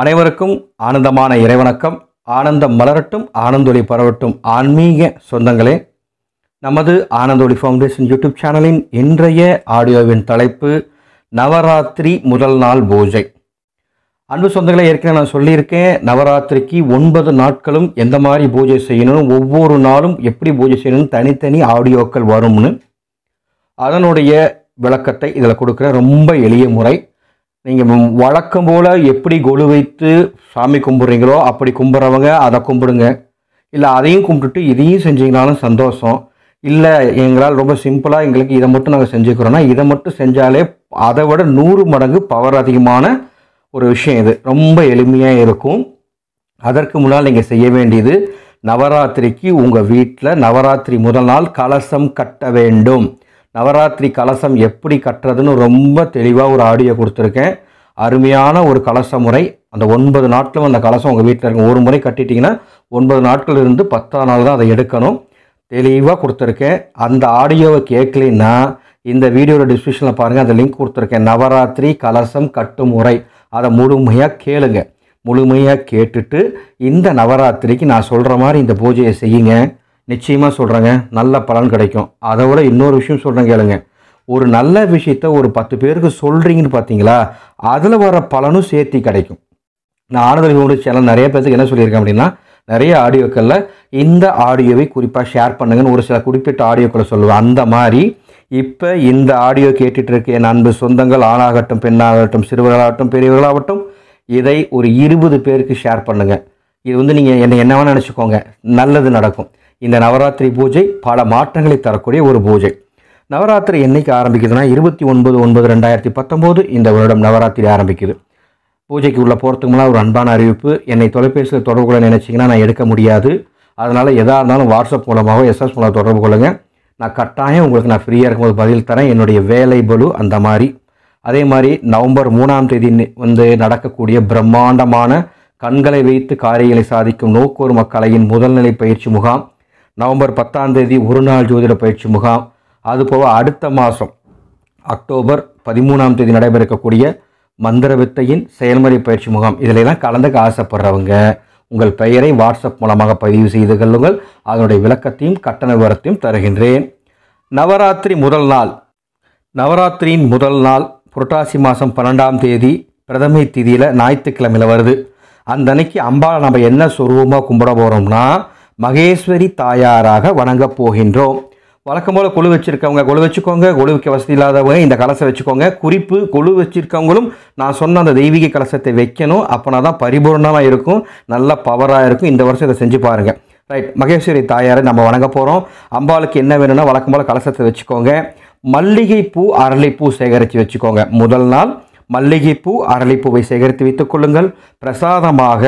அனைவருக்கும் ஆனந்தமான இறைவணக்கம் ஆனந்தம் மலரட்டும் ஆனந்தொளி பரவட்டும் ஆன்மீக சொந்தங்களே நமது ஆனந்தொளி ஃபவுண்டேஷன் யூடியூப் சேனலின் இன்றைய ஆடியோவின் தலைப்பு நவராத்திரி முதல் நாள் பூஜை அன்பு சொந்தங்களை ஏற்கனவே நான் சொல்லியிருக்கேன் நவராத்திரிக்கு ஒன்பது நாட்களும் எந்த மாதிரி பூஜை செய்யணும் ஒவ்வொரு நாளும் எப்படி பூஜை செய்யணும் தனித்தனி ஆடியோக்கள் வரும்னு அதனுடைய விளக்கத்தை இதில் கொடுக்குற ரொம்ப எளிய முறை நீங்கள் வழக்கம் போல் எப்படி கொலு வைத்து சாமி கும்பிட்றீங்களோ அப்படி கும்பிட்றவங்க அதை கும்பிடுங்க இல்லை அதையும் கும்பிட்டுட்டு இதையும் செஞ்சீங்கனாலும் சந்தோஷம் இல்லை எங்களால் ரொம்ப சிம்பிளாக எங்களுக்கு இதை மட்டும் நாங்கள் செஞ்சுக்கிறோன்னா இதை மட்டும் செஞ்சாலே அதை விட நூறு மடங்கு பவர் அதிகமான ஒரு விஷயம் இது ரொம்ப எளிமையாக இருக்கும் அதற்கு முன்னால் நீங்கள் செய்ய வேண்டியது நவராத்திரிக்கு உங்கள் வீட்டில் நவராத்திரி முதல் நாள் கலசம் கட்ட வேண்டும் நவராத்திரி கலசம் எப்படி கட்டுறதுன்னு ரொம்ப தெளிவாக ஒரு ஆடியோ கொடுத்துருக்கேன் அருமையான ஒரு கலச முறை அந்த ஒன்பது நாட்களும் அந்த கலசம் உங்கள் வீட்டில் இருக்கும் ஒரு முறை கட்டிட்டிங்கன்னா ஒன்பது நாட்கள் இருந்து பத்தாம் நாள் தான் அதை எடுக்கணும் தெளிவாக கொடுத்துருக்கேன் அந்த ஆடியோவை கேட்கலைன்னா இந்த வீடியோட டிஸ்கிரிப்ஷனில் பாருங்கள் அந்த லிங்க் கொடுத்துருக்கேன் நவராத்திரி கலசம் கட்டும் முறை அதை முழுமையாக கேளுங்க முழுமையாக கேட்டுட்டு இந்த நவராத்திரிக்கு நான் சொல்கிற மாதிரி இந்த பூஜையை செய்யுங்க நிச்சயமாக சொல்கிறேங்க நல்ல பலன் கிடைக்கும் அதை விட இன்னொரு விஷயம் சொல்கிறேன் கேளுங்க ஒரு நல்ல விஷயத்த ஒரு பத்து பேருக்கு சொல்கிறீங்கன்னு பார்த்தீங்களா அதில் வர பலனும் சேர்த்து கிடைக்கும் நான் ஆனந்தர்களுடைய சேனல் நிறைய பேருக்கு என்ன சொல்லியிருக்கேன் அப்படின்னா நிறைய ஆடியோக்களில் இந்த ஆடியோவை குறிப்பாக ஷேர் பண்ணுங்கன்னு ஒரு சில குறிப்பிட்ட ஆடியோக்களை சொல்லுவேன் அந்த மாதிரி இப்போ இந்த ஆடியோ கேட்டுட்டு இருக்க என் அன்பு சொந்தங்கள் ஆணாகட்டும் பெண்ணாகட்டும் சிறுவர்களாகட்டும் பெரியவர்களாகட்டும் இதை ஒரு இருபது பேருக்கு ஷேர் பண்ணுங்கள் இது வந்து நீங்கள் என்னை என்ன வேணால் நினச்சிக்கோங்க நல்லது நடக்கும் இந்த நவராத்திரி பூஜை பல மாற்றங்களை தரக்கூடிய ஒரு பூஜை நவராத்திரி என்றைக்கு ஆரம்பிக்குதுன்னா இருபத்தி ஒன்பது ஒன்பது ரெண்டாயிரத்தி பத்தொம்போது இந்த வருடம் நவராத்திரி ஆரம்பிக்குது பூஜைக்கு உள்ள போகிறதுக்கு ஒரு அன்பான அறிவிப்பு என்னை தொலைபேசியில் தொடர்பு கொள்ள நினச்சிங்கன்னா நான் எடுக்க முடியாது அதனால் எதாக இருந்தாலும் வாட்ஸ்அப் மூலமாக எஸ்எஸ் மூலம் தொடர்பு கொள்ளுங்கள் நான் கட்டாயம் உங்களுக்கு நான் ஃப்ரீயாக இருக்கும்போது பதில் தரேன் என்னுடைய வேலை பலு அந்த மாதிரி அதே மாதிரி நவம்பர் மூணாம் தேதி வந்து நடக்கக்கூடிய பிரம்மாண்டமான கண்களை வைத்து காரியங்களை சாதிக்கும் நோக்கோர் மக்களையின் முதல்நிலை பயிற்சி முகாம் நவம்பர் பத்தாம் தேதி ஒரு நாள் ஜோதிட பயிற்சி முகாம் அதுபோக அடுத்த மாதம் அக்டோபர் பதிமூணாம் தேதி நடைபெற இருக்கக்கூடிய மந்திர வித்தையின் செயல்முறை பயிற்சி முகாம் இதிலெல்லாம் கலந்துக்க ஆசைப்படுறவங்க உங்கள் பெயரை வாட்ஸ்அப் மூலமாக பதிவு செய்து கொள்ளுங்கள் அதனுடைய விளக்கத்தையும் கட்டண விவரத்தையும் தருகின்றேன் நவராத்திரி முதல் நாள் நவராத்திரியின் முதல் நாள் புரட்டாசி மாதம் பன்னெண்டாம் தேதி பிரதமை திதியில் ஞாயிற்றுக்கிழமையில் வருது அந்த அன்னைக்கு அம்பாவை நம்ம என்ன சொருபமாக கும்பிட போகிறோம்னா மகேஸ்வரி தாயாராக வணங்கப் போகின்றோம் வழக்கம் போல் குழு வச்சுருக்கவங்க கொழு வச்சுக்கோங்க கொழு வசதி இல்லாதவங்க இந்த கலசை வச்சுக்கோங்க குறிப்பு கொழு வச்சுருக்கவங்களும் நான் சொன்ன அந்த தெய்வீக கலசத்தை வைக்கணும் அப்போனா தான் பரிபூர்ணமாக இருக்கும் நல்ல பவராக இருக்கும் இந்த வருஷம் இதை செஞ்சு பாருங்கள் ரைட் மகேஸ்வரி தாயாரை நம்ம வணங்க போகிறோம் அம்பாளுக்கு என்ன வேணும்னா வழக்கம் போல் கலசத்தை வச்சுக்கோங்க மல்லிகைப்பூ அரளிப்பூ சேகரித்து வச்சுக்கோங்க முதல் நாள் மல்லிகைப்பூ அரளிப்பூவை சேகரித்து வைத்துக் கொள்ளுங்கள் பிரசாதமாக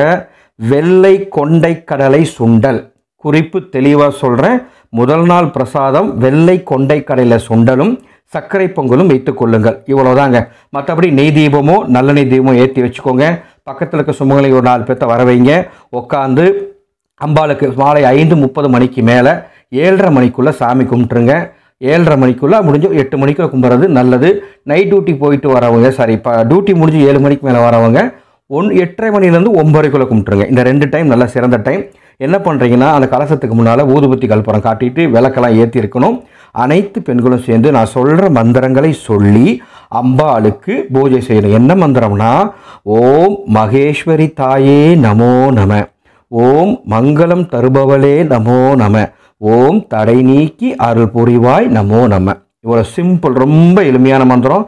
வெள்ளை கொண்டை கடலை சுண்டல் குறிப்பு தெளிவாக சொல்கிறேன் முதல் நாள் பிரசாதம் வெள்ளை கொண்டை கடையில் சுண்டலும் சர்க்கரை பொங்கலும் வைத்துக்கொள்ளுங்கள் கொள்ளுங்கள் இவ்வளோதாங்க மற்றபடி நெய் தீபமோ நல்ல நெய் தீபமோ ஏற்றி வச்சுக்கோங்க பக்கத்தில் இருக்க சுமங்கலை ஒரு நாலு பேர்த்த வர வைங்க உட்காந்து அம்பாளுக்கு மாலை ஐந்து முப்பது மணிக்கு மேலே ஏழரை மணிக்குள்ளே சாமி கும்பிட்டுருங்க ஏழரை மணிக்குள்ளே முடிஞ்சு எட்டு மணிக்குள்ளே கும்பிட்றது நல்லது நைட் டியூட்டி போயிட்டு வரவங்க சாரி இப்போ டியூட்டி முடிஞ்சு ஏழு மணிக்கு மேலே வரவங்க ஒன் எட்டரை மணிலேருந்து ஒம்பரைக்குள்ளே கும்பிட்டுருங்க இந்த ரெண்டு டைம் நல்லா சிறந்த டைம் என்ன பண்ணுறீங்கன்னா அந்த கலசத்துக்கு முன்னால் ஊதுபத்தி கல்புரம் காட்டிட்டு விளக்கெல்லாம் ஏற்றிருக்கணும் அனைத்து பெண்களும் சேர்ந்து நான் சொல்கிற மந்திரங்களை சொல்லி அம்பாளுக்கு பூஜை செய்யணும் என்ன மந்திரம்னா ஓம் மகேஸ்வரி தாயே நமோ நம ஓம் மங்களம் தருபவளே நமோ நம ஓம் தடை நீக்கி அருள் புரிவாய் நமோ நம இவ்வளோ சிம்பிள் ரொம்ப எளிமையான மந்திரம்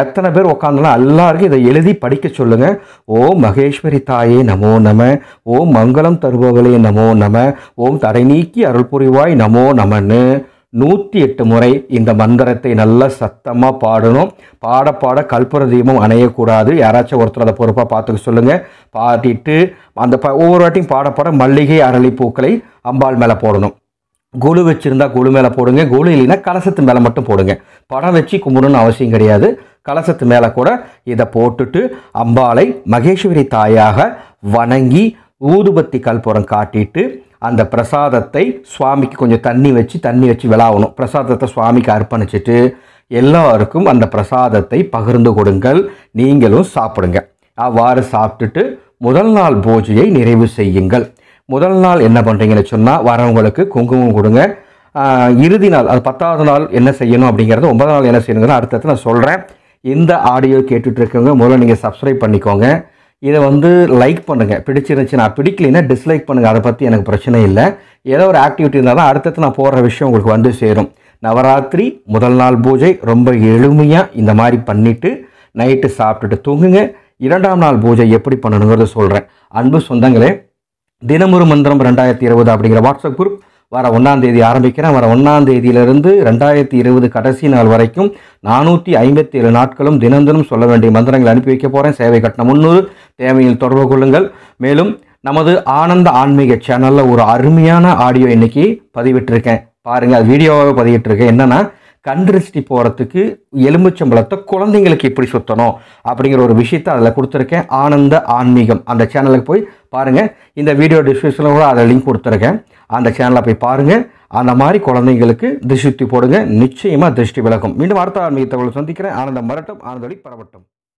எத்தனை பேர் உட்காந்தனா எல்லாருக்கும் இதை எழுதி படிக்க சொல்லுங்கள் ஓம் மகேஸ்வரி தாயே நமோ நம ஓம் மங்களம் தருபவளே நமோ நம ஓம் தடை நீக்கி அருள் புரிவாய் நமோ நமன்னு நூற்றி எட்டு முறை இந்த மந்திரத்தை நல்லா சத்தமாக பாடணும் பாட பாட கல்புர தீபம் அணையக்கூடாது யாராச்சும் ஒருத்தர் அதை பொறுப்பாக பார்த்துக்க சொல்லுங்கள் பாடிட்டு அந்த ப ஒவ்வொரு வாட்டியும் பாடப்பாட மல்லிகை அரளி பூக்களை அம்பாள் மேலே போடணும் குழு வச்சுருந்தா குழு மேலே போடுங்க குழு இல்லைன்னா கலசத்து மேலே மட்டும் போடுங்க படம் வச்சு கும்பிடணும்னு அவசியம் கிடையாது கலசத்து மேலே கூட இதை போட்டுட்டு அம்பாளை மகேஸ்வரி தாயாக வணங்கி ஊதுபத்தி கல்புரம் காட்டிட்டு அந்த பிரசாதத்தை சுவாமிக்கு கொஞ்சம் தண்ணி வச்சு தண்ணி வச்சு விளாகணும் பிரசாதத்தை சுவாமிக்கு அர்ப்பணிச்சுட்டு எல்லோருக்கும் அந்த பிரசாதத்தை பகிர்ந்து கொடுங்கள் நீங்களும் சாப்பிடுங்க அவ்வாறு சாப்பிட்டுட்டு முதல் நாள் பூஜையை நிறைவு செய்யுங்கள் முதல் நாள் என்ன பண்ணுறீங்கன்னு சொன்னால் வரவங்களுக்கு குங்குமம் கொடுங்க இறுதி நாள் அது பத்தாவது நாள் என்ன செய்யணும் அப்படிங்கிறது ஒன்பதாவது நாள் என்ன செய்யணுங்கிறது அடுத்தது நான் சொல்கிறேன் இந்த ஆடியோ கேட்டுட்டு இருக்கவங்க முதல்ல நீங்கள் சப்ஸ்கிரைப் பண்ணிக்கோங்க இதை வந்து லைக் பண்ணுங்கள் பிடிச்சிருந்துச்சு நான் பிடிக்கலைன்னா டிஸ்லைக் பண்ணுங்கள் அதை பற்றி எனக்கு பிரச்சனை இல்லை ஏதோ ஒரு ஆக்டிவிட்டி இருந்தால் தான் அடுத்தது நான் போடுற விஷயம் உங்களுக்கு வந்து சேரும் நவராத்திரி முதல் நாள் பூஜை ரொம்ப எளிமையாக இந்த மாதிரி பண்ணிவிட்டு நைட்டு சாப்பிட்டுட்டு தூங்குங்க இரண்டாம் நாள் பூஜை எப்படி பண்ணணுங்கிறத சொல்கிறேன் அன்பு சொந்தங்களே தினமுறு மந்திரம் ரெண்டாயிரத்தி இருபது அப்படிங்கிற வாட்ஸ்அப் குரூப் வர ஒன்றாந்தேதி ஆரம்பிக்கிறேன் வர ஒன்றாந்தேதியிலிருந்து ரெண்டாயிரத்தி இருபது கடைசி நாள் வரைக்கும் நானூற்றி ஐம்பத்தி ஏழு நாட்களும் தினந்தினம் சொல்ல வேண்டிய மந்திரங்கள் அனுப்பி வைக்க போகிறேன் சேவை கட்டணம் முந்நூறு தேவையில் தொடர்பு கொள்ளுங்கள் மேலும் நமது ஆனந்த ஆன்மீக சேனலில் ஒரு அருமையான ஆடியோ இன்றைக்கி பதிவிட்டிருக்கேன் பாருங்கள் அது வீடியோவாக பதிவிட்டிருக்கேன் என்னென்னா கண்திருஷ்டி போகிறதுக்கு எலும்புச்சம்பளத்தை குழந்தைங்களுக்கு எப்படி சுற்றணும் அப்படிங்கிற ஒரு விஷயத்தை அதில் கொடுத்துருக்கேன் ஆனந்த ஆன்மீகம் அந்த சேனலுக்கு போய் பாருங்கள் இந்த வீடியோ டிஸ்கிரிப்ஷனில் கூட அதில் லிங்க் கொடுத்துருக்கேன் அந்த சேனலை போய் பாருங்கள் அந்த மாதிரி குழந்தைங்களுக்கு திருஷ்டி போடுங்க நிச்சயமாக திருஷ்டி விளக்கும் மீண்டும் அடுத்த ஆன்மீகத்தை சந்திக்கிறேன் ஆனந்தம் மரட்டும் ஆனந்தடி பரவட்டும்